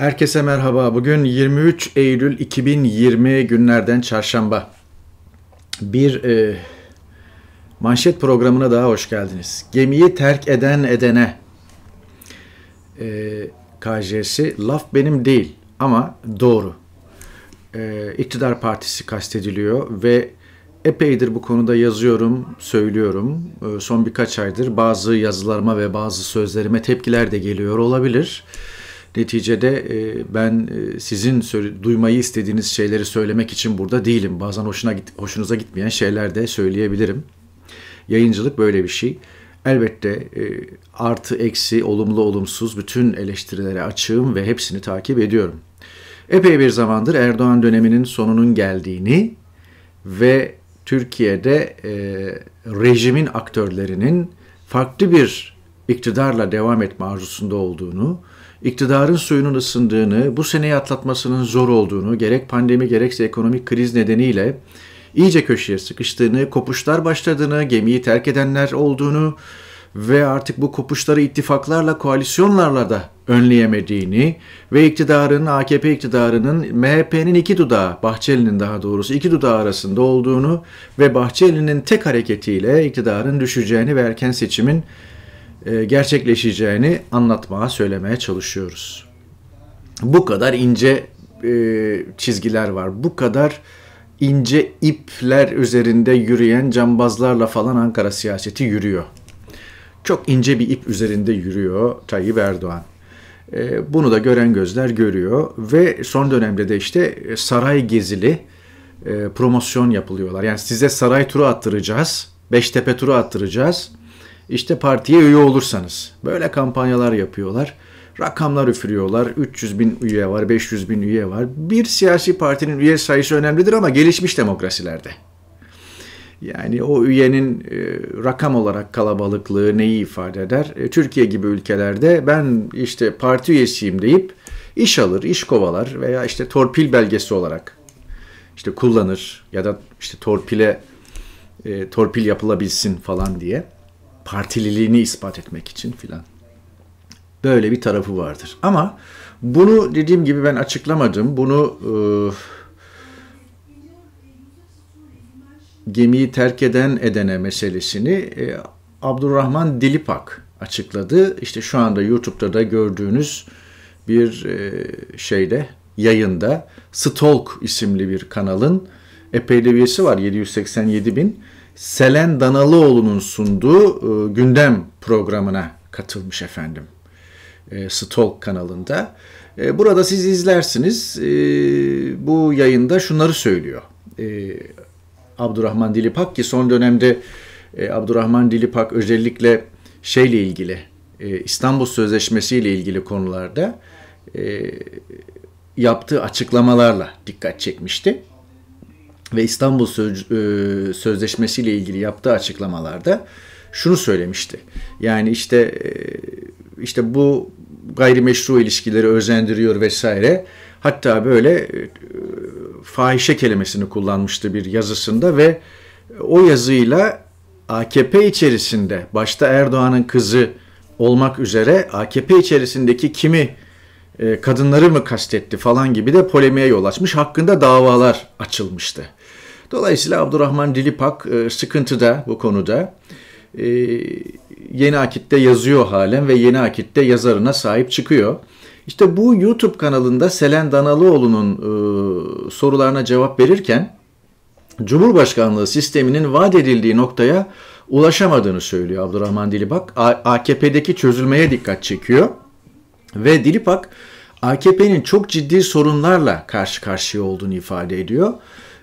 Herkese merhaba. Bugün 23 Eylül 2020 günlerden çarşamba. Bir e, manşet programına daha hoş geldiniz. Gemiyi terk eden edene. E, KJ'si laf benim değil ama doğru. E, iktidar partisi kastediliyor ve epeydir bu konuda yazıyorum, söylüyorum. E, son birkaç aydır bazı yazılarıma ve bazı sözlerime tepkiler de geliyor olabilir. Evet Neticede e, ben e, sizin duymayı istediğiniz şeyleri söylemek için burada değilim. Bazen hoşuna git hoşunuza gitmeyen şeyler de söyleyebilirim. Yayıncılık böyle bir şey. Elbette e, artı eksi olumlu olumsuz bütün eleştirilere açığım ve hepsini takip ediyorum. Epey bir zamandır Erdoğan döneminin sonunun geldiğini ve Türkiye'de e, rejimin aktörlerinin farklı bir iktidarla devam etme arzusunda olduğunu, iktidarın suyunun ısındığını, bu seneyi atlatmasının zor olduğunu, gerek pandemi gerekse ekonomik kriz nedeniyle iyice köşeye sıkıştığını, kopuşlar başladığını, gemiyi terk edenler olduğunu ve artık bu kopuşları ittifaklarla, koalisyonlarla da önleyemediğini ve iktidarın, AKP iktidarının MHP'nin iki dudağı, Bahçeli'nin daha doğrusu iki dudağı arasında olduğunu ve Bahçeli'nin tek hareketiyle iktidarın düşeceğini ve erken seçimin e, gerçekleşeceğini anlatmaya, söylemeye çalışıyoruz. Bu kadar ince e, çizgiler var. Bu kadar ince ipler üzerinde yürüyen cambazlarla falan Ankara siyaseti yürüyor. Çok ince bir ip üzerinde yürüyor Tayyip Erdoğan. E, bunu da gören gözler görüyor ve son dönemde de işte saray gezili promosyon yapılıyorlar. Yani size saray turu attıracağız, Beştepe turu attıracağız işte partiye üye olursanız. Böyle kampanyalar yapıyorlar. Rakamlar üfürüyorlar. 300 bin üye var, 500 bin üye var. Bir siyasi partinin üye sayısı önemlidir ama gelişmiş demokrasilerde. Yani o üyenin e, rakam olarak kalabalıklığı neyi ifade eder? E, Türkiye gibi ülkelerde ben işte parti üyesiyim deyip iş alır, iş kovalar veya işte torpil belgesi olarak işte kullanır ya da işte torpile e, torpil yapılabilsin falan diye partililiğini ispat etmek için filan. Böyle bir tarafı vardır. Ama bunu dediğim gibi ben açıklamadım. Bunu e, gemiyi terk eden edene meselesini e, Abdurrahman Dilipak açıkladı. İşte şu anda YouTube'da da gördüğünüz bir e, şeyde yayında Stalk isimli bir kanalın epey de üyesi var 787 bin. Selen Danalıoğlu'nun sunduğu e, gündem programına katılmış efendim. E, Stalk kanalında. E, burada siz izlersiniz. E, bu yayında şunları söylüyor. Abdurrahman Dilipak ki son dönemde Abdurrahman Dilipak özellikle şeyle ilgili İstanbul Sözleşmesi ile ilgili konularda yaptığı açıklamalarla dikkat çekmişti ve İstanbul Söz, e, Sözleşmesi ile ilgili yaptığı açıklamalarda şunu söylemişti. Yani işte e, işte bu gayrimeşru ilişkileri özendiriyor vesaire. Hatta böyle e, fahişe kelimesini kullanmıştı bir yazısında ve o yazıyla AKP içerisinde başta Erdoğan'ın kızı olmak üzere AKP içerisindeki kimi e, kadınları mı kastetti falan gibi de polemiğe yol açmış. Hakkında davalar açılmıştı. Dolayısıyla Abdurrahman Dilipak e, sıkıntıda bu konuda. E, yeni Akit'te yazıyor halen ve Yeni Akit'te yazarına sahip çıkıyor. İşte bu YouTube kanalında Selen Danalıoğlu'nun e, sorularına cevap verirken Cumhurbaşkanlığı sisteminin vaat edildiği noktaya ulaşamadığını söylüyor Abdurrahman Dilipak AKP'deki çözülmeye dikkat çekiyor ve Dilipak AKP'nin çok ciddi sorunlarla karşı karşıya olduğunu ifade ediyor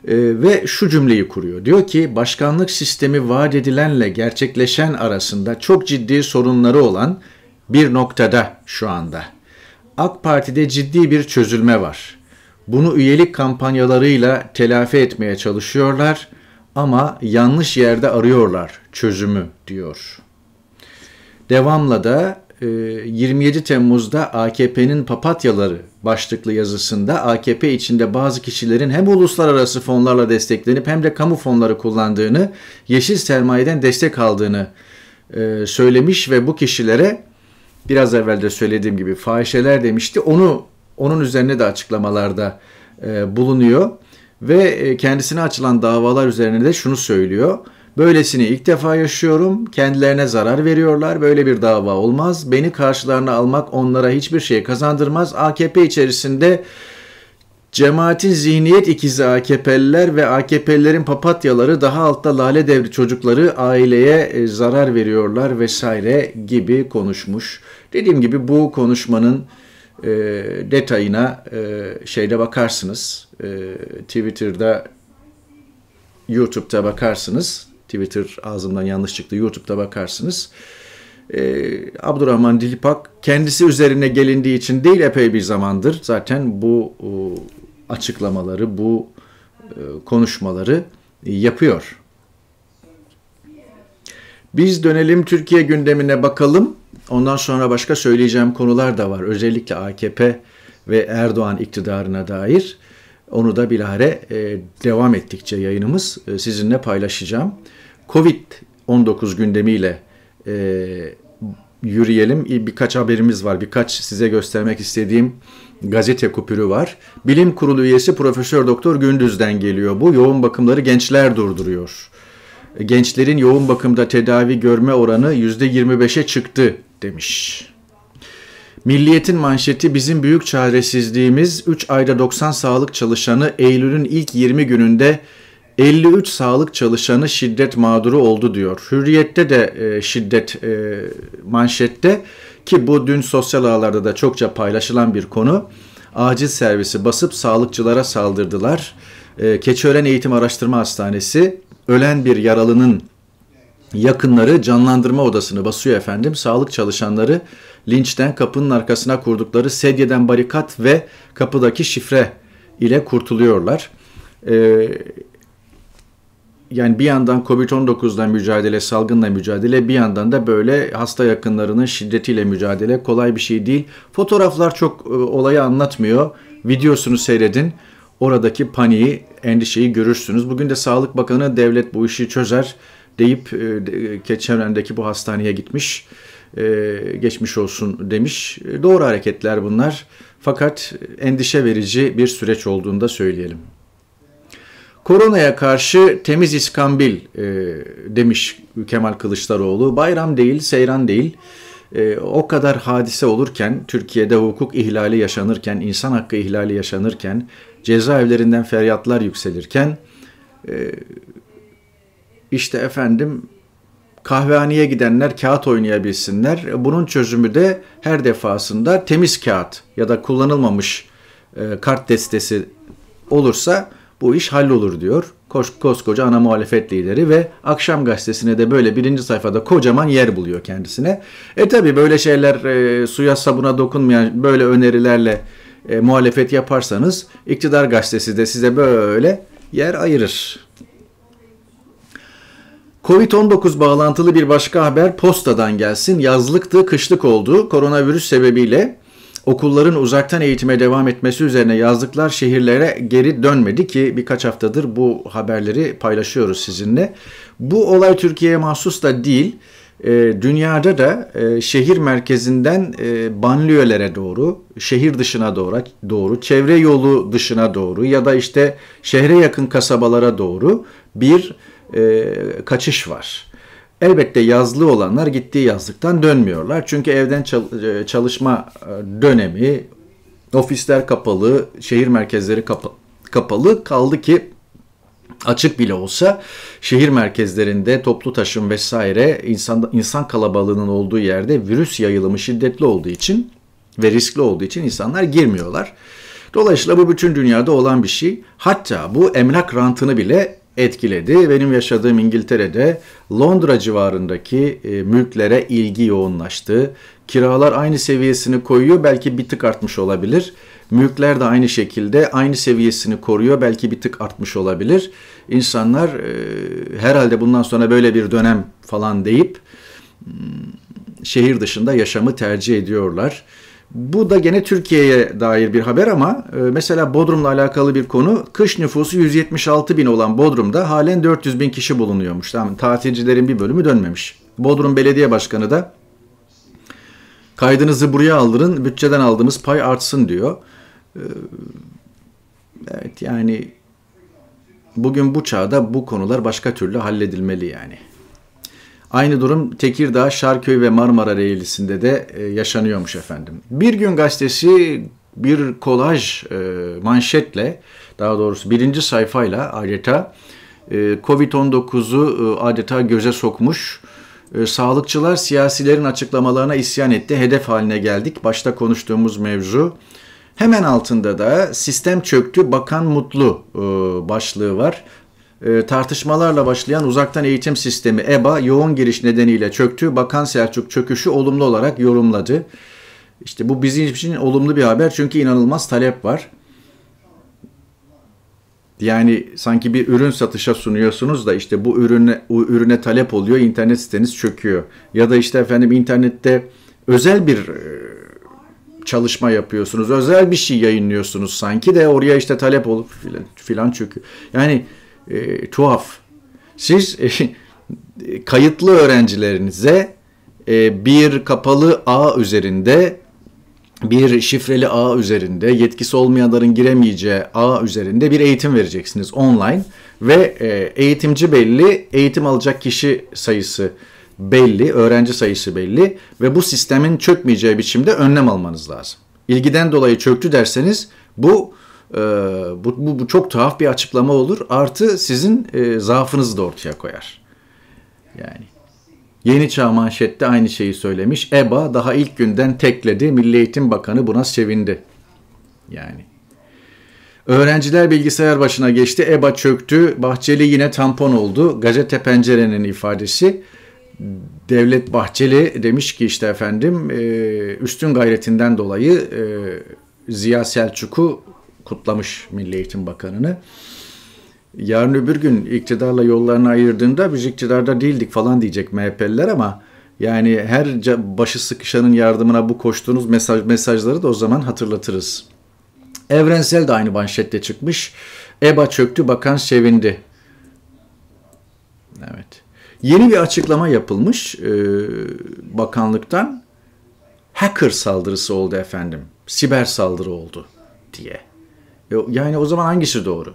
e, ve şu cümleyi kuruyor. Diyor ki başkanlık sistemi vaat edilenle gerçekleşen arasında çok ciddi sorunları olan bir noktada şu anda. AK Parti'de ciddi bir çözülme var. Bunu üyelik kampanyalarıyla telafi etmeye çalışıyorlar ama yanlış yerde arıyorlar çözümü diyor. Devamla da 27 e, Temmuz'da AKP'nin Papatyaları başlıklı yazısında AKP içinde bazı kişilerin hem uluslararası fonlarla desteklenip hem de kamu fonları kullandığını, yeşil sermayeden destek aldığını e, söylemiş ve bu kişilere biraz evvel de söylediğim gibi fahişeler demişti. Onu onun üzerine de açıklamalarda e, bulunuyor ve kendisine açılan davalar üzerine de şunu söylüyor. Böylesini ilk defa yaşıyorum. Kendilerine zarar veriyorlar. Böyle bir dava olmaz. Beni karşılarına almak onlara hiçbir şey kazandırmaz. AKP içerisinde Cemaatin zihniyet ikizi AKP'liler ve AKP'lilerin papatyaları daha altta lale devri çocukları aileye e, zarar veriyorlar vesaire gibi konuşmuş. Dediğim gibi bu konuşmanın e, detayına e, şeyde bakarsınız. E, Twitter'da, YouTube'da bakarsınız. Twitter ağzımdan yanlış çıktı. YouTube'da bakarsınız. E, Abdurrahman Dilipak kendisi üzerine gelindiği için değil epey bir zamandır zaten bu e, açıklamaları, bu e, konuşmaları yapıyor. Biz dönelim Türkiye gündemine bakalım. Ondan sonra başka söyleyeceğim konular da var. Özellikle AKP ve Erdoğan iktidarına dair. Onu da bilahare e, devam ettikçe yayınımız e, sizinle paylaşacağım. Covid-19 gündemiyle e, yürüyelim. Birkaç haberimiz var. Birkaç size göstermek istediğim gazete kupürü var. Bilim Kurulu üyesi Profesör Doktor Gündüz'den geliyor. Bu yoğun bakımları gençler durduruyor. Gençlerin yoğun bakımda tedavi görme oranı %25'e çıktı demiş. Milliyetin manşeti bizim büyük çaresizliğimiz 3 ayda 90 sağlık çalışanı Eylül'ün ilk 20 gününde 53 sağlık çalışanı şiddet mağduru oldu diyor. Hürriyette de e, şiddet e, manşette ki bu dün sosyal ağlarda da çokça paylaşılan bir konu. Acil servisi basıp sağlıkçılara saldırdılar. E, Keçiören Eğitim Araştırma Hastanesi ölen bir yaralının yakınları canlandırma odasını basıyor efendim. Sağlık çalışanları linçten kapının arkasına kurdukları sedyeden barikat ve kapıdaki şifre ile kurtuluyorlar. Ee, yani bir yandan Covid-19'dan mücadele, salgınla mücadele, bir yandan da böyle hasta yakınlarının şiddetiyle mücadele kolay bir şey değil. Fotoğraflar çok e, olayı anlatmıyor. Videosunu seyredin. Oradaki paniği, endişeyi görürsünüz. Bugün de Sağlık Bakanı devlet bu işi çözer deyip e, e çevrendeki bu hastaneye gitmiş. E, geçmiş olsun demiş. Doğru hareketler bunlar fakat endişe verici bir süreç olduğunu da söyleyelim. Koronaya karşı temiz iskambil e, demiş Kemal Kılıçdaroğlu. Bayram değil, seyran değil. E, o kadar hadise olurken, Türkiye'de hukuk ihlali yaşanırken, insan hakkı ihlali yaşanırken, cezaevlerinden feryatlar yükselirken, e, işte efendim kahvehaneye gidenler kağıt oynayabilsinler. Bunun çözümü de her defasında temiz kağıt ya da kullanılmamış e, kart destesi olursa bu iş hallolur diyor. Koskoca ana muhalefet lideri ve akşam gazetesine de böyle birinci sayfada kocaman yer buluyor kendisine. E tabi böyle şeyler e, suya sabuna dokunmayan böyle önerilerle e, muhalefet yaparsanız iktidar gazetesi de size böyle yer ayırır. Covid-19 bağlantılı bir başka haber postadan gelsin. Yazlıktı, kışlık oldu. Koronavirüs sebebiyle okulların uzaktan eğitime devam etmesi üzerine yazlıklar şehirlere geri dönmedi ki birkaç haftadır bu haberleri paylaşıyoruz sizinle. Bu olay Türkiye'ye mahsus da değil. E, dünyada da e, şehir merkezinden e, banliyölere doğru, şehir dışına doğru, doğru, çevre yolu dışına doğru ya da işte şehre yakın kasabalara doğru bir e, kaçış var. Elbette yazlı olanlar gittiği yazlıktan dönmüyorlar. Çünkü evden e, çalışma e, dönemi, ofisler kapalı, şehir merkezleri kapalı. Kaldı ki açık bile olsa şehir merkezlerinde toplu taşım vesaire insan, insan kalabalığının olduğu yerde virüs yayılımı şiddetli olduğu için ve riskli olduğu için insanlar girmiyorlar. Dolayısıyla bu bütün dünyada olan bir şey. Hatta bu emlak rantını bile etkiledi. Benim yaşadığım İngiltere'de Londra civarındaki e, mülklere ilgi yoğunlaştı. Kiralar aynı seviyesini koyuyor, belki bir tık artmış olabilir. Mülkler de aynı şekilde aynı seviyesini koruyor, belki bir tık artmış olabilir. İnsanlar e, herhalde bundan sonra böyle bir dönem falan deyip hmm, şehir dışında yaşamı tercih ediyorlar. Bu da gene Türkiye'ye dair bir haber ama e, mesela Bodrum'la alakalı bir konu. Kış nüfusu 176 bin olan Bodrum'da halen 400 bin kişi bulunuyormuş. Tamam, tatilcilerin bir bölümü dönmemiş. Bodrum Belediye Başkanı da kaydınızı buraya aldırın, bütçeden aldığımız pay artsın diyor. E, evet yani bugün bu çağda bu konular başka türlü halledilmeli yani. Aynı durum Tekirdağ, Şarköy ve Marmara Reylisinde de e, yaşanıyormuş efendim. Bir gün gazetesi bir kolaj e, manşetle daha doğrusu birinci sayfayla adeta e, Covid-19'u adeta göze sokmuş. Sağlıkçılar siyasilerin açıklamalarına isyan etti. Hedef haline geldik. Başta konuştuğumuz mevzu. Hemen altında da sistem çöktü bakan mutlu başlığı var. Ee, tartışmalarla başlayan uzaktan eğitim sistemi EBA yoğun giriş nedeniyle çöktü. Bakan Selçuk çöküşü olumlu olarak yorumladı. İşte bu bizim için olumlu bir haber çünkü inanılmaz talep var. Yani sanki bir ürün satışa sunuyorsunuz da işte bu ürüne bu ürüne talep oluyor, internet siteniz çöküyor. Ya da işte efendim internette özel bir e, çalışma yapıyorsunuz, özel bir şey yayınlıyorsunuz sanki de oraya işte talep olup filan filan çöküyor. Yani e, tuhaf. Siz e, kayıtlı öğrencilerinize e, bir kapalı ağ üzerinde bir şifreli ağ üzerinde yetkisi olmayanların giremeyeceği ağ üzerinde bir eğitim vereceksiniz online ve e, eğitimci belli, eğitim alacak kişi sayısı belli, öğrenci sayısı belli ve bu sistemin çökmeyeceği biçimde önlem almanız lazım. İlgiden dolayı çöktü derseniz bu ee, bu, bu, bu çok tuhaf bir açıklama olur. Artı sizin e, zaafınızı da ortaya koyar. Yani Yeni Çağ manşette aynı şeyi söylemiş. EBA daha ilk günden tekledi. Milli Eğitim Bakanı buna sevindi. Yani. Öğrenciler bilgisayar başına geçti. EBA çöktü. Bahçeli yine tampon oldu. Gazete Pencere'nin ifadesi. Devlet Bahçeli demiş ki işte efendim e, üstün gayretinden dolayı e, Ziya Selçuk'u kutlamış Milli Eğitim Bakanı'nı. Yarın öbür gün iktidarla yollarını ayırdığında biz iktidarda değildik falan diyecek MHP'liler ama yani her başı sıkışanın yardımına bu koştuğunuz mesaj, mesajları da o zaman hatırlatırız. Evrensel de aynı manşette çıkmış. EBA çöktü, bakan sevindi. Evet. Yeni bir açıklama yapılmış e, bakanlıktan. Hacker saldırısı oldu efendim. Siber saldırı oldu diye. Yani o zaman hangisi doğru?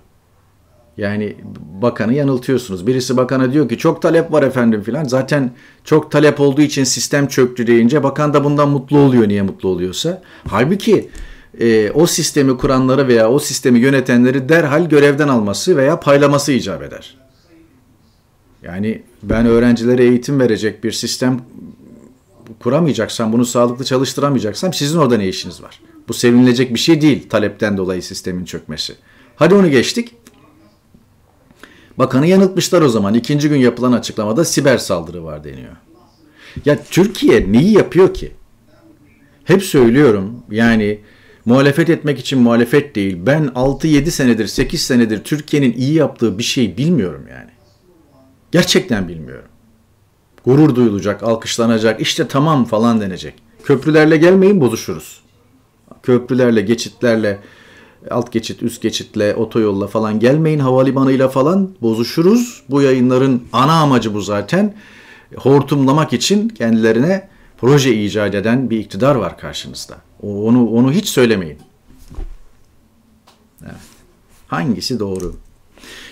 Yani bakanı yanıltıyorsunuz. Birisi bakana diyor ki çok talep var efendim filan. Zaten çok talep olduğu için sistem çöktü deyince bakan da bundan mutlu oluyor niye mutlu oluyorsa. Halbuki e, o sistemi kuranları veya o sistemi yönetenleri derhal görevden alması veya paylaması icap eder. Yani ben öğrencilere eğitim verecek bir sistem kuramayacaksam, bunu sağlıklı çalıştıramayacaksam sizin orada ne işiniz var? Bu sevinilecek bir şey değil talepten dolayı sistemin çökmesi. Hadi onu geçtik. Bakanı yanıltmışlar o zaman. İkinci gün yapılan açıklamada siber saldırı var deniyor. Ya Türkiye neyi yapıyor ki? Hep söylüyorum yani muhalefet etmek için muhalefet değil. Ben 6-7 senedir 8 senedir Türkiye'nin iyi yaptığı bir şey bilmiyorum yani. Gerçekten bilmiyorum. Gurur duyulacak, alkışlanacak, işte tamam falan denecek. Köprülerle gelmeyin bozuşuruz köprülerle, geçitlerle, alt geçit, üst geçitle, otoyolla falan gelmeyin. Havalimanıyla falan bozuşuruz. Bu yayınların ana amacı bu zaten. Hortumlamak için kendilerine proje icat eden bir iktidar var karşınızda. Onu onu hiç söylemeyin. Evet. Hangisi doğru?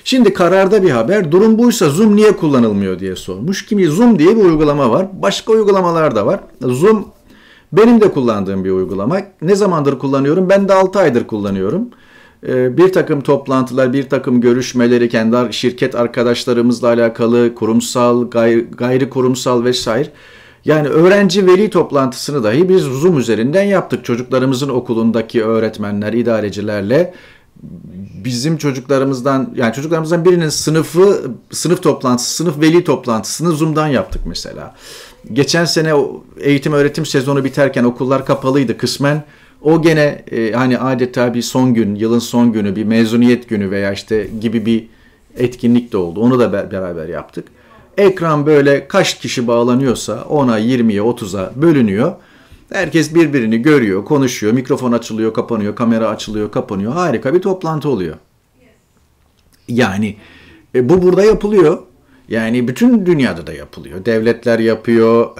Şimdi kararda bir haber. Durum buysa Zoom niye kullanılmıyor diye sormuş. Kimi Zoom diye bir uygulama var. Başka uygulamalar da var. Zoom benim de kullandığım bir uygulama. Ne zamandır kullanıyorum? Ben de 6 aydır kullanıyorum. Ee, bir takım toplantılar, bir takım görüşmeleri, kendi şirket arkadaşlarımızla alakalı, kurumsal, gayri, gayri kurumsal vesaire. Yani öğrenci veli toplantısını dahi biz Zoom üzerinden yaptık. Çocuklarımızın okulundaki öğretmenler, idarecilerle bizim çocuklarımızdan yani çocuklarımızdan birinin sınıfı sınıf toplantısı, sınıf veli toplantısını Zoom'dan yaptık mesela geçen sene eğitim öğretim sezonu biterken okullar kapalıydı kısmen. O gene e, hani adeta bir son gün, yılın son günü, bir mezuniyet günü veya işte gibi bir etkinlik de oldu. Onu da beraber yaptık. Ekran böyle kaç kişi bağlanıyorsa 10'a, 20'ye, 30'a bölünüyor. Herkes birbirini görüyor, konuşuyor, mikrofon açılıyor, kapanıyor, kamera açılıyor, kapanıyor. Harika bir toplantı oluyor. Yani e, bu burada yapılıyor. Yani bütün dünyada da yapılıyor. Devletler yapıyor,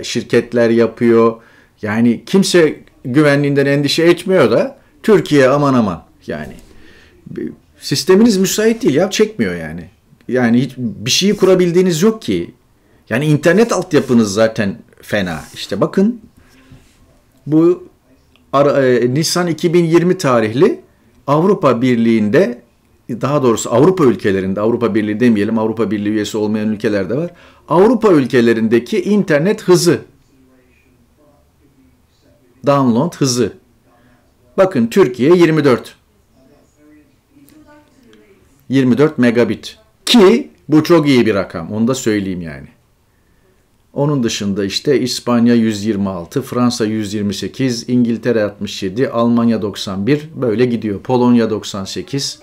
e, şirketler yapıyor. Yani kimse güvenliğinden endişe etmiyor da Türkiye aman aman yani. Sisteminiz müsait değil ya çekmiyor yani. Yani hiç bir şeyi kurabildiğiniz yok ki. Yani internet altyapınız zaten fena. İşte bakın bu e, Nisan 2020 tarihli Avrupa Birliği'nde daha doğrusu Avrupa ülkelerinde, Avrupa Birliği demeyelim, Avrupa Birliği üyesi olmayan ülkelerde var. Avrupa ülkelerindeki internet hızı, download hızı. Bakın Türkiye 24. 24 megabit. Ki bu çok iyi bir rakam. Onu da söyleyeyim yani. Onun dışında işte İspanya 126, Fransa 128, İngiltere 67, Almanya 91 böyle gidiyor. Polonya 98,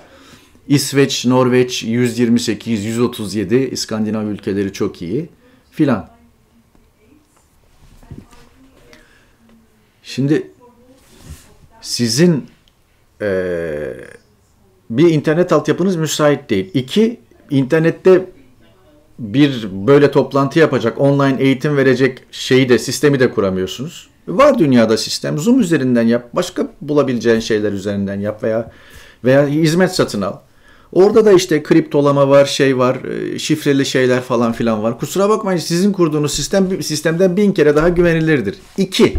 İsveç, Norveç 128, 137. İskandinav ülkeleri çok iyi filan. Şimdi sizin e, bir internet altyapınız müsait değil. İki, internette bir böyle toplantı yapacak, online eğitim verecek şeyi de, sistemi de kuramıyorsunuz. Var dünyada sistem. Zoom üzerinden yap, başka bulabileceğin şeyler üzerinden yap veya veya hizmet satın al. Orada da işte kriptolama var, şey var, e, şifreli şeyler falan filan var. Kusura bakmayın sizin kurduğunuz sistem sistemden bin kere daha güvenilirdir. İki,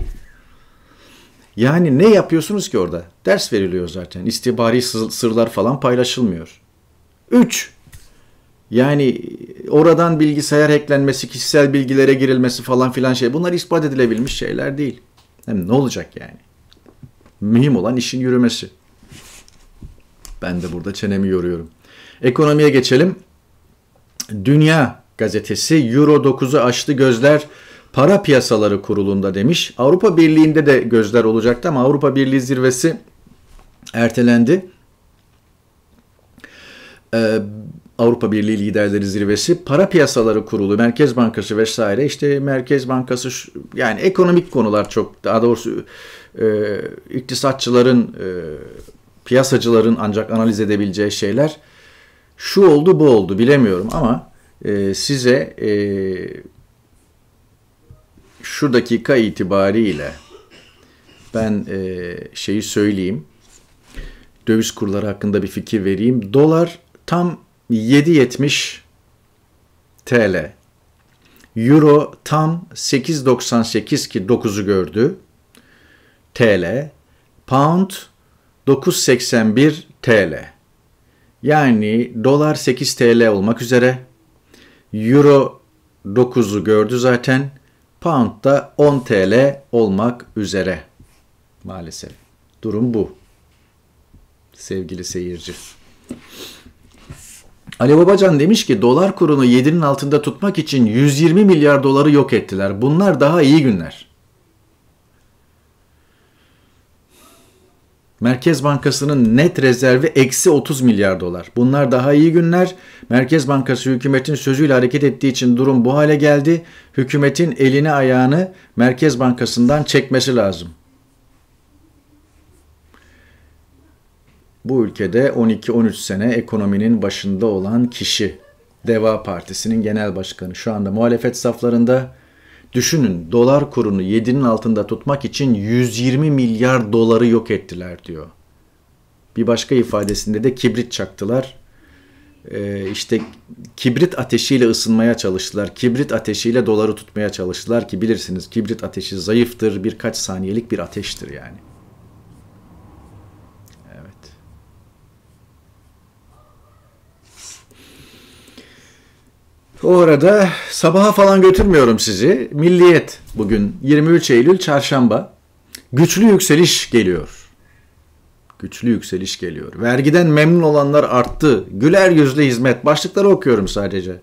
yani ne yapıyorsunuz ki orada? Ders veriliyor zaten. İstihbari sırlar falan paylaşılmıyor. Üç, yani oradan bilgisayar hacklenmesi, kişisel bilgilere girilmesi falan filan şey. Bunlar ispat edilebilmiş şeyler değil. Hem ne olacak yani? Mühim olan işin yürümesi. Ben de burada çenemi yoruyorum. Ekonomiye geçelim. Dünya gazetesi Euro 9'u aştı gözler para piyasaları kurulunda demiş. Avrupa Birliği'nde de gözler olacaktı ama Avrupa Birliği zirvesi ertelendi. Ee, Avrupa Birliği liderleri zirvesi, para piyasaları kurulu, Merkez Bankası vesaire işte Merkez Bankası yani ekonomik konular çok daha doğrusu e, iktisatçıların e, piyasacıların ancak analiz edebileceği şeyler şu oldu bu oldu bilemiyorum ama e, size e, şu dakika itibariyle ben e, şeyi söyleyeyim. Döviz kurları hakkında bir fikir vereyim. Dolar tam 7.70 TL. Euro tam 8.98 ki 9'u gördü. TL. Pound 981 TL. Yani dolar 8 TL olmak üzere. Euro 9'u gördü zaten. Pound da 10 TL olmak üzere. Maalesef. Durum bu. Sevgili seyirci. Ali Babacan demiş ki dolar kurunu 7'nin altında tutmak için 120 milyar doları yok ettiler. Bunlar daha iyi günler. Merkez Bankası'nın net rezervi eksi 30 milyar dolar. Bunlar daha iyi günler. Merkez Bankası hükümetin sözüyle hareket ettiği için durum bu hale geldi. Hükümetin elini ayağını Merkez Bankası'ndan çekmesi lazım. Bu ülkede 12-13 sene ekonominin başında olan kişi Deva Partisi'nin genel başkanı şu anda muhalefet saflarında Düşünün dolar kurunu 7'nin altında tutmak için 120 milyar doları yok ettiler diyor. Bir başka ifadesinde de kibrit çaktılar. Ee, işte kibrit ateşiyle ısınmaya çalıştılar. Kibrit ateşiyle doları tutmaya çalıştılar ki bilirsiniz kibrit ateşi zayıftır. Birkaç saniyelik bir ateştir yani. O arada sabaha falan götürmüyorum sizi. Milliyet bugün 23 Eylül çarşamba. Güçlü yükseliş geliyor. Güçlü yükseliş geliyor. Vergiden memnun olanlar arttı. Güler yüzlü hizmet. Başlıkları okuyorum sadece.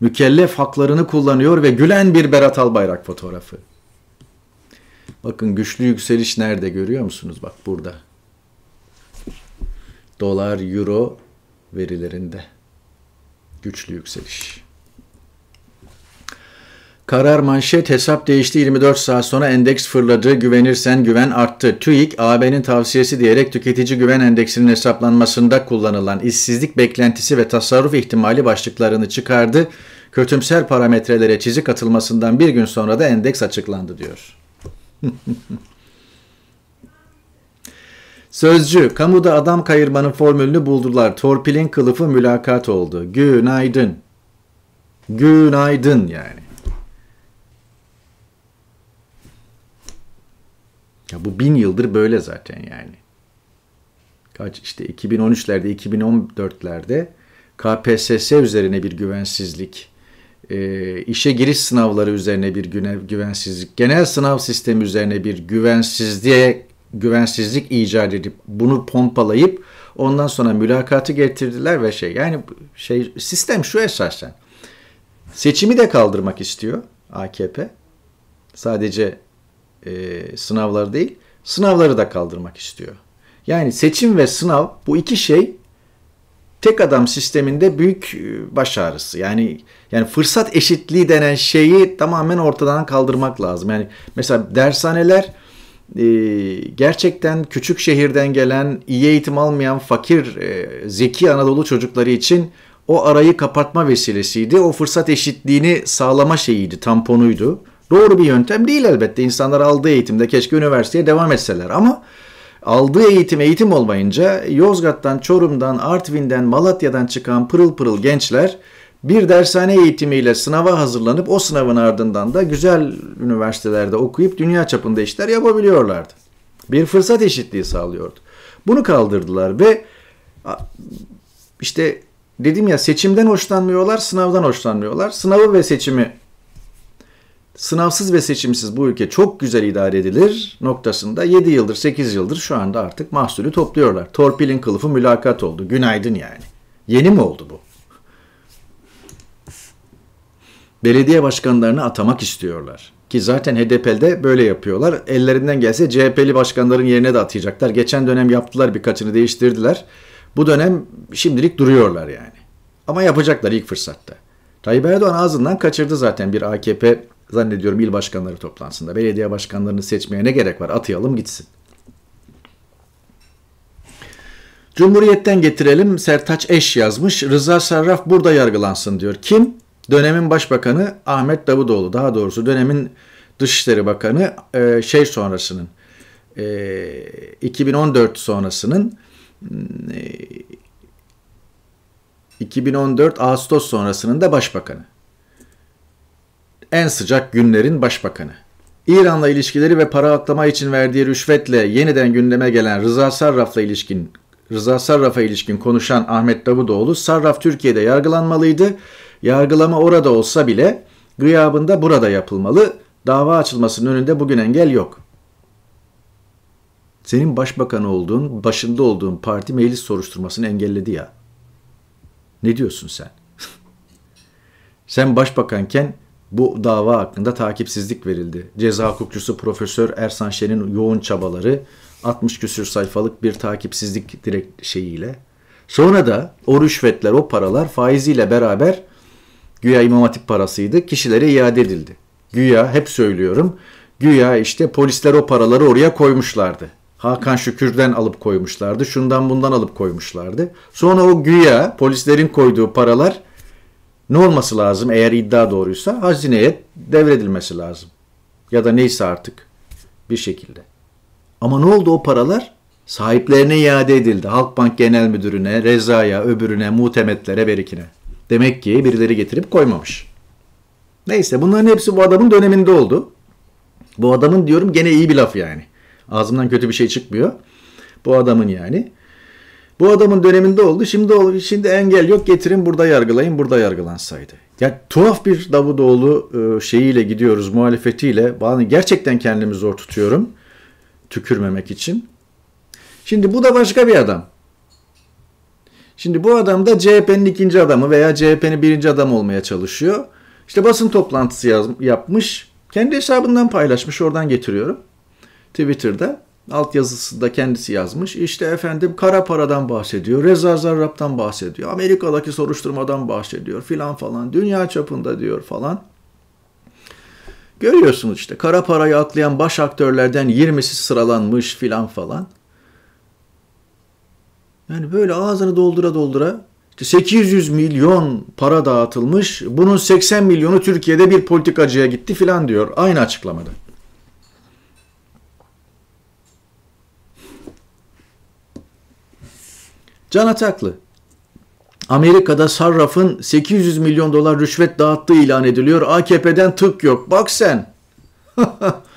Mükellef haklarını kullanıyor ve gülen bir Berat Albayrak fotoğrafı. Bakın güçlü yükseliş nerede görüyor musunuz? Bak burada. Dolar, euro verilerinde. Güçlü yükseliş. Karar manşet hesap değişti 24 saat sonra endeks fırladı güvenirsen güven arttı. TÜİK AB'nin tavsiyesi diyerek tüketici güven endeksinin hesaplanmasında kullanılan işsizlik beklentisi ve tasarruf ihtimali başlıklarını çıkardı. Kötümser parametrelere çizik atılmasından bir gün sonra da endeks açıklandı diyor. Sözcü, kamuda adam kayırmanın formülünü buldular. Torpilin kılıfı mülakat oldu. Günaydın. Günaydın yani. Ya bu bin yıldır böyle zaten yani. Kaç işte 2013'lerde, 2014'lerde KPSS üzerine bir güvensizlik, e, işe giriş sınavları üzerine bir güvensizlik, genel sınav sistemi üzerine bir güvensizliğe güvensizlik icat edip bunu pompalayıp ondan sonra mülakatı getirdiler ve şey yani şey sistem şu esasen. Seçimi de kaldırmak istiyor AKP. Sadece e, sınavları değil, sınavları da kaldırmak istiyor. Yani seçim ve sınav bu iki şey tek adam sisteminde büyük e, başarısı Yani yani fırsat eşitliği denen şeyi tamamen ortadan kaldırmak lazım. Yani mesela dershaneler ee, gerçekten küçük şehirden gelen, iyi eğitim almayan fakir, e, zeki Anadolu çocukları için o arayı kapatma vesilesiydi. O fırsat eşitliğini sağlama şeyiydi, tamponuydu. Doğru bir yöntem değil elbette. İnsanlar aldığı eğitimde keşke üniversiteye devam etseler ama aldığı eğitim eğitim olmayınca Yozgat'tan, Çorum'dan, Artvin'den, Malatya'dan çıkan pırıl pırıl gençler bir dershane eğitimiyle sınava hazırlanıp o sınavın ardından da güzel üniversitelerde okuyup dünya çapında işler yapabiliyorlardı. Bir fırsat eşitliği sağlıyordu. Bunu kaldırdılar ve işte dedim ya seçimden hoşlanmıyorlar, sınavdan hoşlanmıyorlar. Sınavı ve seçimi sınavsız ve seçimsiz bu ülke çok güzel idare edilir noktasında 7 yıldır 8 yıldır şu anda artık mahsulü topluyorlar. Torpilin kılıfı mülakat oldu. Günaydın yani. Yeni mi oldu bu? belediye başkanlarını atamak istiyorlar. Ki zaten HDP'de böyle yapıyorlar. Ellerinden gelse CHP'li başkanların yerine de atayacaklar. Geçen dönem yaptılar birkaçını değiştirdiler. Bu dönem şimdilik duruyorlar yani. Ama yapacaklar ilk fırsatta. Tayyip Erdoğan ağzından kaçırdı zaten bir AKP zannediyorum il başkanları toplantısında. Belediye başkanlarını seçmeye ne gerek var atayalım gitsin. Cumhuriyet'ten getirelim Sertaç Eş yazmış. Rıza Sarraf burada yargılansın diyor. Kim? dönemin başbakanı Ahmet Davutoğlu daha doğrusu dönemin Dışişleri Bakanı e, şey sonrasının e, 2014 sonrasının e, 2014 Ağustos sonrasının da başbakanı. En sıcak günlerin başbakanı. İran'la ilişkileri ve para aklama için verdiği rüşvetle yeniden gündeme gelen Rıza Sarraf'la ilişkin Rıza Sarraf'a ilişkin konuşan Ahmet Davutoğlu, Sarraf Türkiye'de yargılanmalıydı Yargılama orada olsa bile gıyabında burada yapılmalı. Dava açılmasının önünde bugün engel yok. Senin başbakan olduğun, başında olduğun parti meclis soruşturmasını engelledi ya. Ne diyorsun sen? sen başbakanken bu dava hakkında takipsizlik verildi. Ceza hukukçusu Profesör Ersan Şen'in yoğun çabaları 60 küsür sayfalık bir takipsizlik direkt şeyiyle. Sonra da o rüşvetler, o paralar faiziyle beraber Güya İmam Hatip parasıydı. Kişilere iade edildi. Güya hep söylüyorum. Güya işte polisler o paraları oraya koymuşlardı. Hakan Şükür'den alıp koymuşlardı. Şundan bundan alıp koymuşlardı. Sonra o güya polislerin koyduğu paralar ne olması lazım eğer iddia doğruysa? Hazineye devredilmesi lazım. Ya da neyse artık bir şekilde. Ama ne oldu o paralar? Sahiplerine iade edildi. Halkbank Genel Müdürüne, Reza'ya, öbürüne, muhtemetlere, berikine. Demek ki birileri getirip koymamış. Neyse bunların hepsi bu adamın döneminde oldu. Bu adamın diyorum gene iyi bir laf yani. Ağzımdan kötü bir şey çıkmıyor. Bu adamın yani. Bu adamın döneminde oldu. Şimdi şimdi engel yok getirin burada yargılayın burada yargılansaydı. Ya tuhaf bir Davutoğlu e, şeyiyle gidiyoruz muhalefetiyle. Gerçekten kendimi zor tutuyorum tükürmemek için. Şimdi bu da başka bir adam. Şimdi bu adam da CHP'nin ikinci adamı veya CHP'nin birinci adamı olmaya çalışıyor. İşte basın toplantısı yaz, yapmış. Kendi hesabından paylaşmış. Oradan getiriyorum. Twitter'da. Alt yazısı da kendisi yazmış. İşte efendim kara paradan bahsediyor. Reza Zarrab'dan bahsediyor. Amerika'daki soruşturmadan bahsediyor filan falan. Dünya çapında diyor falan. Görüyorsunuz işte kara parayı atlayan baş aktörlerden 20'si sıralanmış filan falan. Yani böyle ağzını doldura doldura 800 milyon para dağıtılmış. Bunun 80 milyonu Türkiye'de bir politikacıya gitti filan diyor. Aynı açıklamada. Can Ataklı. Amerika'da sarrafın 800 milyon dolar rüşvet dağıttığı ilan ediliyor. AKP'den tık yok. Bak sen.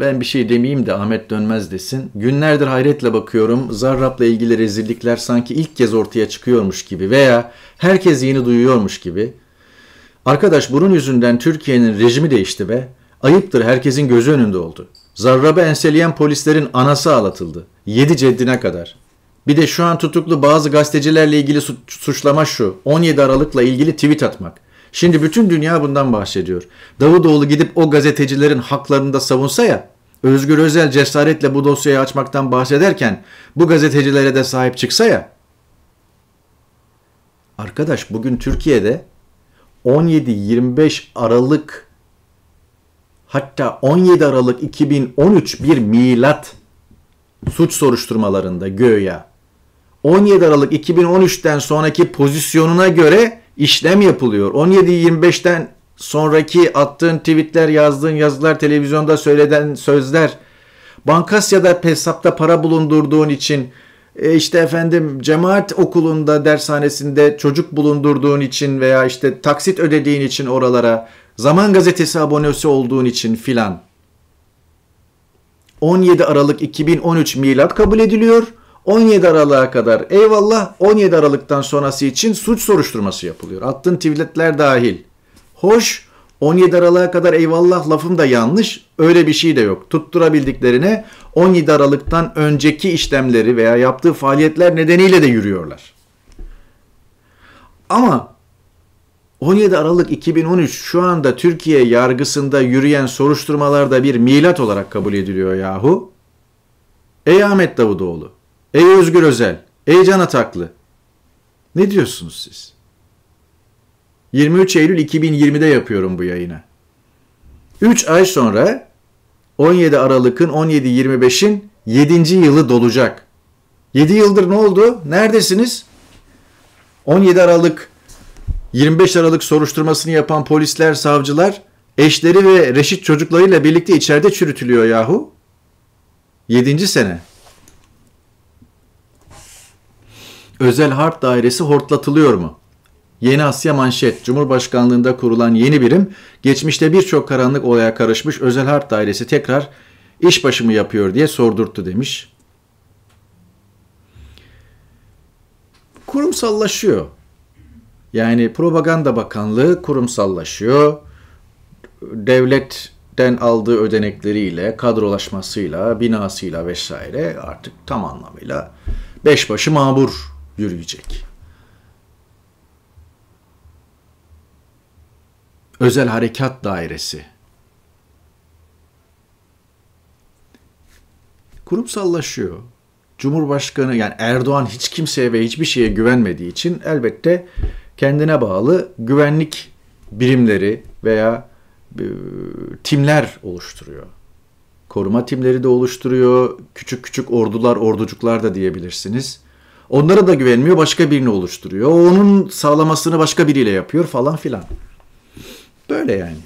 ben bir şey demeyeyim de Ahmet dönmez desin. Günlerdir hayretle bakıyorum. Zarrab'la ilgili rezillikler sanki ilk kez ortaya çıkıyormuş gibi veya herkes yeni duyuyormuş gibi. Arkadaş bunun yüzünden Türkiye'nin rejimi değişti ve Ayıptır herkesin gözü önünde oldu. Zarrab'ı enseleyen polislerin anası ağlatıldı. Yedi ceddine kadar. Bir de şu an tutuklu bazı gazetecilerle ilgili suçlama şu. 17 Aralık'la ilgili tweet atmak. Şimdi bütün dünya bundan bahsediyor. Davutoğlu gidip o gazetecilerin haklarını da savunsa ya, Özgür Özel cesaretle bu dosyayı açmaktan bahsederken bu gazetecilere de sahip çıksa ya. Arkadaş bugün Türkiye'de 17-25 Aralık hatta 17 Aralık 2013 bir milat suç soruşturmalarında göya 17 Aralık 2013'ten sonraki pozisyonuna göre işlem yapılıyor. 17-25'ten sonraki attığın tweetler, yazdığın yazılar, televizyonda söylenen sözler, Bankasya'da hesapta para bulundurduğun için e, işte efendim cemaat okulunda dershanesinde çocuk bulundurduğun için veya işte taksit ödediğin için oralara Zaman Gazetesi abonesi olduğun için filan 17 Aralık 2013 milat kabul ediliyor. 17 Aralık'a kadar eyvallah 17 Aralık'tan sonrası için suç soruşturması yapılıyor. Attığın tivletler dahil. Hoş 17 Aralık'a kadar eyvallah lafım da yanlış. Öyle bir şey de yok. Tutturabildiklerine 17 Aralık'tan önceki işlemleri veya yaptığı faaliyetler nedeniyle de yürüyorlar. Ama 17 Aralık 2013 şu anda Türkiye yargısında yürüyen soruşturmalarda bir milat olarak kabul ediliyor yahu. Ey Ahmet Davutoğlu. Ey Özgür Özel, ey Can Ataklı. Ne diyorsunuz siz? 23 Eylül 2020'de yapıyorum bu yayını. 3 ay sonra 17 Aralık'ın 17-25'in 7. yılı dolacak. 7 yıldır ne oldu? Neredesiniz? 17 Aralık 25 Aralık soruşturmasını yapan polisler, savcılar eşleri ve reşit çocuklarıyla birlikte içeride çürütülüyor yahu. 7. sene. özel harp dairesi hortlatılıyor mu? Yeni Asya manşet, Cumhurbaşkanlığında kurulan yeni birim, geçmişte birçok karanlık olaya karışmış özel harp dairesi tekrar iş başımı yapıyor diye sordurttu demiş. Kurumsallaşıyor. Yani Propaganda Bakanlığı kurumsallaşıyor. Devletten aldığı ödenekleriyle, kadrolaşmasıyla, binasıyla vesaire artık tam anlamıyla beşbaşı mamur yürüyecek. Özel Harekat Dairesi kurumsallaşıyor. Cumhurbaşkanı yani Erdoğan hiç kimseye ve hiçbir şeye güvenmediği için elbette kendine bağlı güvenlik birimleri veya e, timler oluşturuyor. Koruma timleri de oluşturuyor. Küçük küçük ordular, orducuklar da diyebilirsiniz. Onlara da güvenmiyor, başka birini oluşturuyor. Onun sağlamasını başka biriyle yapıyor falan filan. Böyle yani.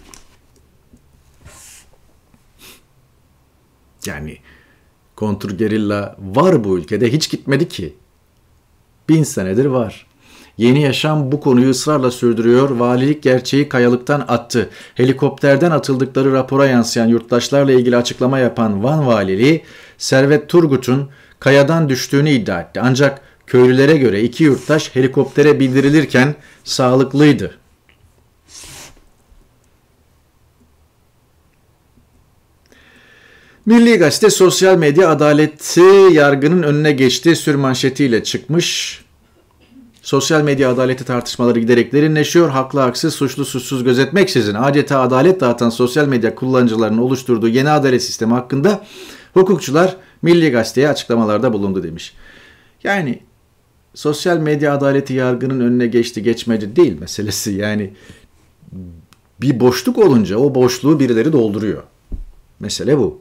Yani Gerilla var bu ülkede hiç gitmedi ki. Bin senedir var. Yeni Yaşam bu konuyu ısrarla sürdürüyor. Valilik gerçeği kayalıktan attı. Helikopterden atıldıkları rapora yansıyan yurttaşlarla ilgili açıklama yapan Van Valiliği Servet Turgut'un kayadan düştüğünü iddia etti. Ancak Köylülere göre iki yurttaş helikoptere bildirilirken sağlıklıydı. Milli Gazete sosyal medya adaleti yargının önüne geçtiği sürmanşetiyle çıkmış. Sosyal medya adaleti tartışmaları giderek derinleşiyor. Haklı haksız, suçlu suçsuz gözetmeksizin adeta adalet dağıtan sosyal medya kullanıcılarının oluşturduğu yeni adalet sistemi hakkında hukukçular Milli Gazete'ye açıklamalarda bulundu demiş. Yani sosyal medya adaleti yargının önüne geçti geçmedi değil meselesi. Yani bir boşluk olunca o boşluğu birileri dolduruyor. Mesele bu.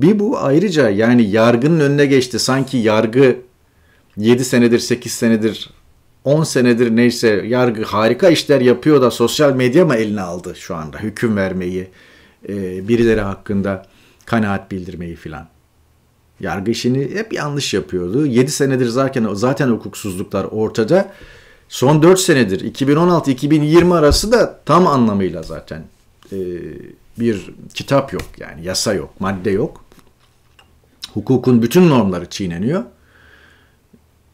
Bir bu ayrıca yani yargının önüne geçti. Sanki yargı 7 senedir, 8 senedir, 10 senedir neyse yargı harika işler yapıyor da sosyal medya mı eline aldı şu anda hüküm vermeyi, e, birileri hakkında kanaat bildirmeyi filan. Yargı işini hep yanlış yapıyordu. 7 senedir zaten, zaten hukuksuzluklar ortada. Son 4 senedir 2016-2020 arası da tam anlamıyla zaten e, bir kitap yok. Yani yasa yok, madde yok. Hukukun bütün normları çiğneniyor.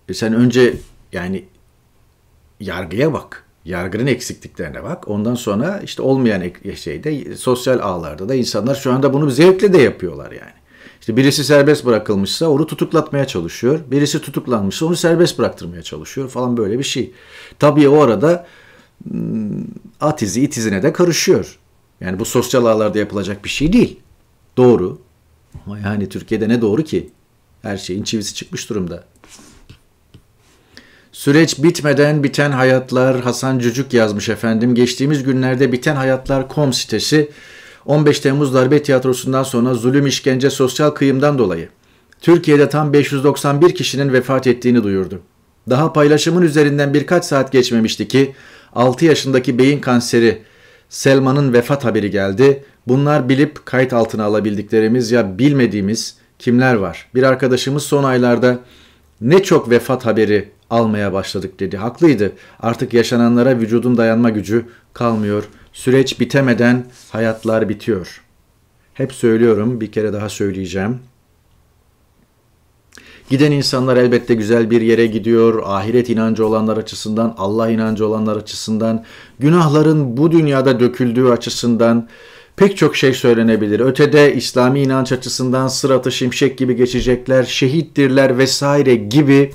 E sen önce yani yargıya bak. Yargının eksikliklerine bak. Ondan sonra işte olmayan şeyde sosyal ağlarda da insanlar şu anda bunu zevkle de yapıyorlar yani. İşte birisi serbest bırakılmışsa onu tutuklatmaya çalışıyor. Birisi tutuklanmışsa onu serbest bıraktırmaya çalışıyor falan böyle bir şey. Tabii o arada hmm, atizi itizine de karışıyor. Yani bu sosyal ağlarda yapılacak bir şey değil. Doğru. Ama yani Türkiye'de ne doğru ki? Her şeyin çivisi çıkmış durumda. Süreç bitmeden biten hayatlar Hasan Cücük yazmış efendim. Geçtiğimiz günlerde biten hayatlar.com sitesi 15 Temmuz darbe tiyatrosundan sonra zulüm, işkence, sosyal kıyımdan dolayı Türkiye'de tam 591 kişinin vefat ettiğini duyurdu. Daha paylaşımın üzerinden birkaç saat geçmemişti ki 6 yaşındaki beyin kanseri Selma'nın vefat haberi geldi. Bunlar bilip kayıt altına alabildiklerimiz ya bilmediğimiz kimler var? Bir arkadaşımız son aylarda ne çok vefat haberi almaya başladık dedi. Haklıydı. Artık yaşananlara vücudun dayanma gücü kalmıyor.'' Süreç bitemeden hayatlar bitiyor. Hep söylüyorum, bir kere daha söyleyeceğim. Giden insanlar elbette güzel bir yere gidiyor. Ahiret inancı olanlar açısından, Allah inancı olanlar açısından, günahların bu dünyada döküldüğü açısından pek çok şey söylenebilir. Ötede İslami inanç açısından sıratı şimşek gibi geçecekler, şehittirler vesaire gibi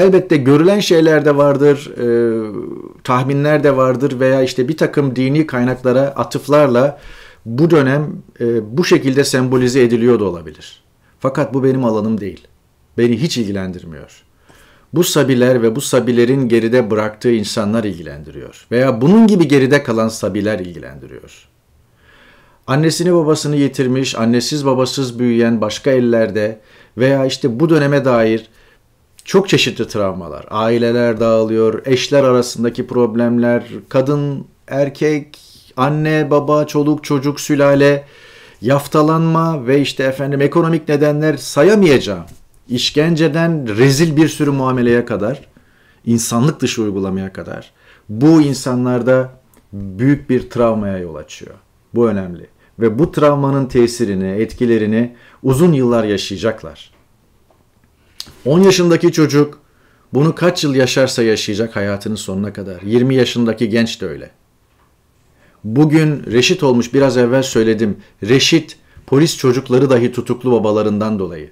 Elbette görülen şeyler de vardır, e, tahminler de vardır veya işte bir takım dini kaynaklara atıflarla bu dönem e, bu şekilde sembolize ediliyor da olabilir. Fakat bu benim alanım değil. Beni hiç ilgilendirmiyor. Bu sabiler ve bu sabilerin geride bıraktığı insanlar ilgilendiriyor. Veya bunun gibi geride kalan sabiler ilgilendiriyor. Annesini babasını yitirmiş, annesiz babasız büyüyen başka ellerde veya işte bu döneme dair çok çeşitli travmalar. Aileler dağılıyor, eşler arasındaki problemler, kadın, erkek, anne, baba, çoluk, çocuk, sülale, yaftalanma ve işte efendim ekonomik nedenler sayamayacağım. İşkenceden rezil bir sürü muameleye kadar, insanlık dışı uygulamaya kadar bu insanlarda büyük bir travmaya yol açıyor. Bu önemli. Ve bu travmanın tesirini, etkilerini uzun yıllar yaşayacaklar. 10 yaşındaki çocuk bunu kaç yıl yaşarsa yaşayacak hayatının sonuna kadar. 20 yaşındaki genç de öyle. Bugün reşit olmuş biraz evvel söyledim. Reşit polis çocukları dahi tutuklu babalarından dolayı.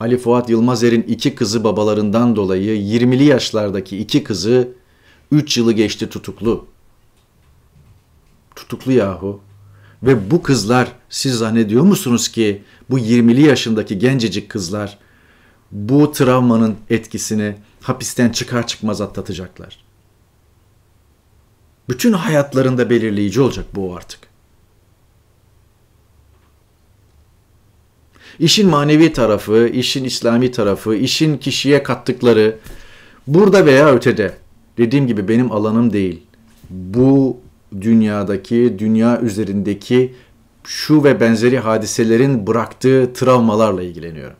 Ali Fuat Yılmazer'in iki kızı babalarından dolayı 20'li yaşlardaki iki kızı 3 yılı geçti tutuklu. Tutuklu yahu. Ve bu kızlar siz zannediyor musunuz ki bu 20'li yaşındaki gencecik kızlar bu travmanın etkisini hapisten çıkar çıkmaz atlatacaklar. Bütün hayatlarında belirleyici olacak bu artık. İşin manevi tarafı, işin İslami tarafı, işin kişiye kattıkları burada veya ötede dediğim gibi benim alanım değil. Bu dünyadaki, dünya üzerindeki şu ve benzeri hadiselerin bıraktığı travmalarla ilgileniyorum.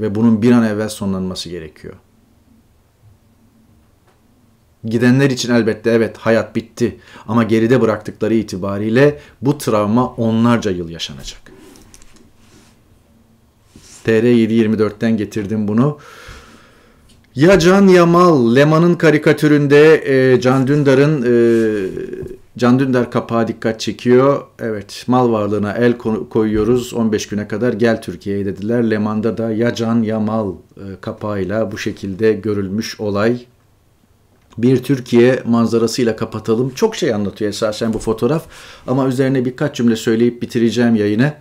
Ve bunun bir an evvel sonlanması gerekiyor. Gidenler için elbette evet hayat bitti ama geride bıraktıkları itibariyle bu travma onlarca yıl yaşanacak. TR724'ten getirdim bunu. Ya Can Yamal, Leman'ın karikatüründe e, Can Dündar'ın e, Can Dündar kapağı dikkat çekiyor. Evet mal varlığına el koyuyoruz 15 güne kadar gel Türkiye'ye dediler. Leman'da da ya Can ya mal e, kapağıyla bu şekilde görülmüş olay. Bir Türkiye manzarasıyla kapatalım. Çok şey anlatıyor esasen bu fotoğraf ama üzerine birkaç cümle söyleyip bitireceğim yayını.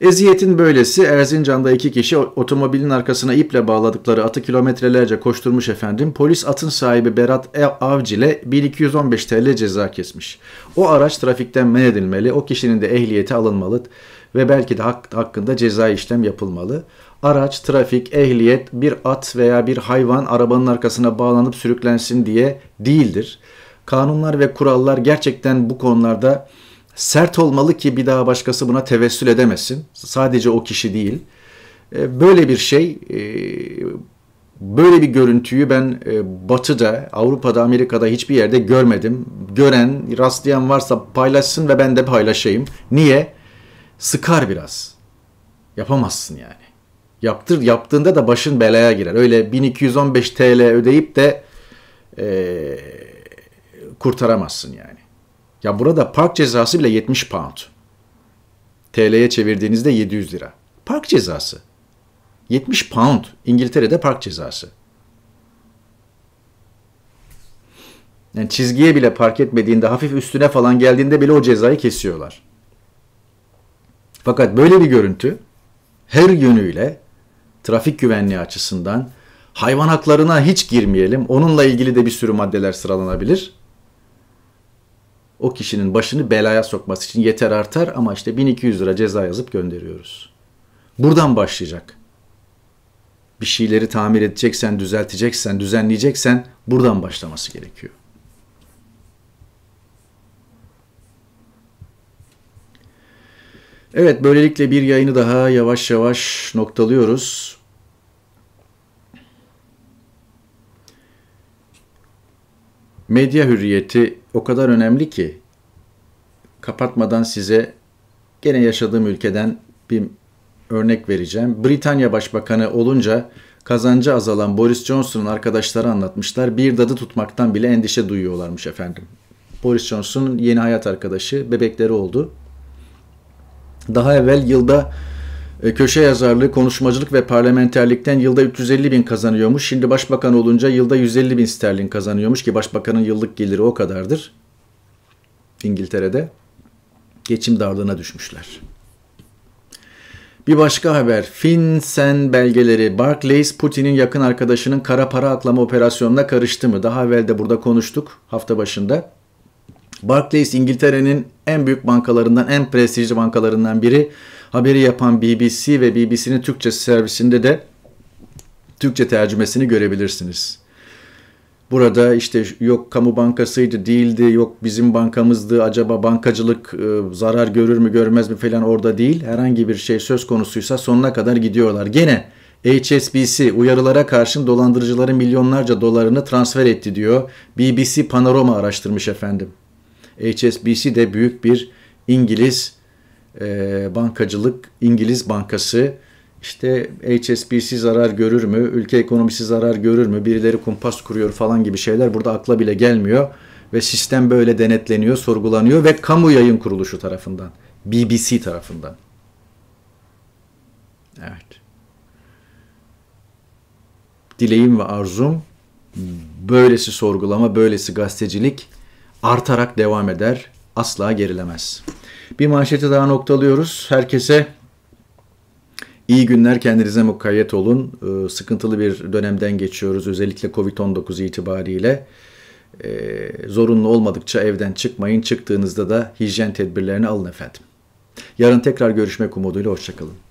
Eziyetin böylesi Erzincan'da iki kişi otomobilin arkasına iple bağladıkları atı kilometrelerce koşturmuş efendim. Polis atın sahibi Berat e- Avcı ile 1215 TL ceza kesmiş. O araç trafikten men edilmeli, o kişinin de ehliyeti alınmalı ve belki de hak, hakkında ceza işlem yapılmalı. Araç, trafik, ehliyet, bir at veya bir hayvan arabanın arkasına bağlanıp sürüklensin diye değildir. Kanunlar ve kurallar gerçekten bu konularda sert olmalı ki bir daha başkası buna tevessül edemesin. Sadece o kişi değil. E, böyle bir şey, e, böyle bir görüntüyü ben e, Batı'da, Avrupa'da, Amerika'da hiçbir yerde görmedim. Gören, rastlayan varsa paylaşsın ve ben de paylaşayım. Niye? Sıkar biraz. Yapamazsın yani. Yaptır, yaptığında da başın belaya girer. Öyle 1215 TL ödeyip de e, kurtaramazsın yani. Ya burada park cezası bile 70 pound. TL'ye çevirdiğinizde 700 lira. Park cezası. 70 pound İngiltere'de park cezası. Yani çizgiye bile park etmediğinde hafif üstüne falan geldiğinde bile o cezayı kesiyorlar. Fakat böyle bir görüntü her yönüyle trafik güvenliği açısından hayvan haklarına hiç girmeyelim. Onunla ilgili de bir sürü maddeler sıralanabilir o kişinin başını belaya sokması için yeter artar ama işte 1200 lira ceza yazıp gönderiyoruz. Buradan başlayacak. Bir şeyleri tamir edeceksen, düzelteceksen, düzenleyeceksen buradan başlaması gerekiyor. Evet böylelikle bir yayını daha yavaş yavaş noktalıyoruz. medya hürriyeti o kadar önemli ki kapatmadan size gene yaşadığım ülkeden bir örnek vereceğim. Britanya Başbakanı olunca kazancı azalan Boris Johnson'un arkadaşları anlatmışlar. Bir dadı tutmaktan bile endişe duyuyorlarmış efendim. Boris Johnson'un yeni hayat arkadaşı bebekleri oldu. Daha evvel yılda e, köşe yazarlığı, konuşmacılık ve parlamenterlikten yılda 350 bin kazanıyormuş. Şimdi başbakan olunca yılda 150 bin sterlin kazanıyormuş ki başbakanın yıllık geliri o kadardır. İngiltere'de geçim darlığına düşmüşler. Bir başka haber. FinCEN belgeleri. Barclays Putin'in yakın arkadaşının kara para aklama operasyonuna karıştı mı? Daha evvel de burada konuştuk hafta başında. Barclays İngiltere'nin en büyük bankalarından, en prestijli bankalarından biri haberi yapan BBC ve BBC'nin Türkçe servisinde de Türkçe tercümesini görebilirsiniz. Burada işte yok kamu bankasıydı değildi, yok bizim bankamızdı, acaba bankacılık e, zarar görür mü görmez mi falan orada değil. Herhangi bir şey söz konusuysa sonuna kadar gidiyorlar. Gene HSBC uyarılara karşın dolandırıcıların milyonlarca dolarını transfer etti diyor. BBC Panorama araştırmış efendim. HSBC de büyük bir İngiliz e, bankacılık İngiliz bankası işte HSBC zarar görür mü, ülke ekonomisi zarar görür mü, birileri kumpas kuruyor falan gibi şeyler burada akla bile gelmiyor. Ve sistem böyle denetleniyor, sorgulanıyor ve kamu yayın kuruluşu tarafından, BBC tarafından. Evet. Dileğim ve arzum böylesi sorgulama, böylesi gazetecilik artarak devam eder, asla gerilemez. Bir manşeti daha noktalıyoruz. Herkese iyi günler. Kendinize mukayyet olun. Ee, sıkıntılı bir dönemden geçiyoruz. Özellikle Covid-19 itibariyle. Ee, zorunlu olmadıkça evden çıkmayın. Çıktığınızda da hijyen tedbirlerini alın efendim. Yarın tekrar görüşmek umuduyla. Hoşçakalın.